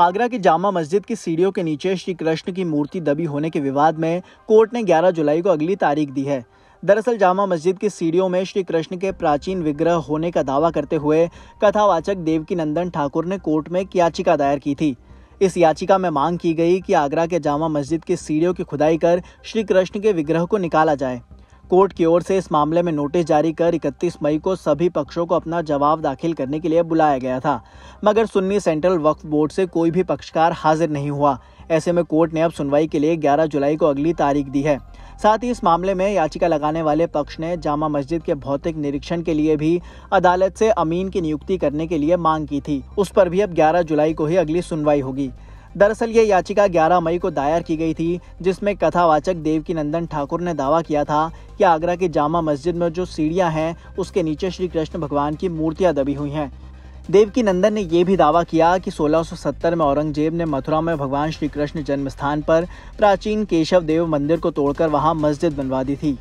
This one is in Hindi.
आगरा की जामा मस्जिद की सीढ़ियों के नीचे श्री कृष्ण की मूर्ति दबी होने के विवाद में कोर्ट ने 11 जुलाई को अगली तारीख दी है दरअसल जामा मस्जिद की सीढ़ियों में श्री कृष्ण के प्राचीन विग्रह होने का दावा करते हुए कथावाचक देवकी नंदन ठाकुर ने कोर्ट में एक याचिका दायर की थी इस याचिका में मांग की गई कि आगरा के जामा मस्जिद की सीढ़ियों की खुदाई कर श्री कृष्ण के विग्रह को निकाला जाए कोर्ट की ओर से इस मामले में नोटिस जारी कर 31 मई को सभी पक्षों को अपना जवाब दाखिल करने के लिए बुलाया गया था मगर सुन्नी सेंट्रल वक्फ बोर्ड से कोई भी पक्षकार हाजिर नहीं हुआ ऐसे में कोर्ट ने अब सुनवाई के लिए 11 जुलाई को अगली तारीख दी है साथ ही इस मामले में याचिका लगाने वाले पक्ष ने जामा मस्जिद के भौतिक निरीक्षण के लिए भी अदालत से अमीन की नियुक्ति करने के लिए मांग की थी उस पर भी अब 11 जुलाई को ही अगली सुनवाई होगी दरअसल ये याचिका 11 मई को दायर की गई थी जिसमें कथावाचक देवकी नंदन ठाकुर ने दावा किया था कि आगरा की जामा मस्जिद में जो सीढ़ियां हैं उसके नीचे श्री कृष्ण भगवान की मूर्तियां दबी हुई हैं देवकी नंदन ने यह भी दावा किया कि 1670 में औरंगजेब ने मथुरा में भगवान श्री कृष्ण जन्म स्थान पर प्राचीन केशव देव मंदिर को तोड़कर वहां मस्जिद बनवा दी थी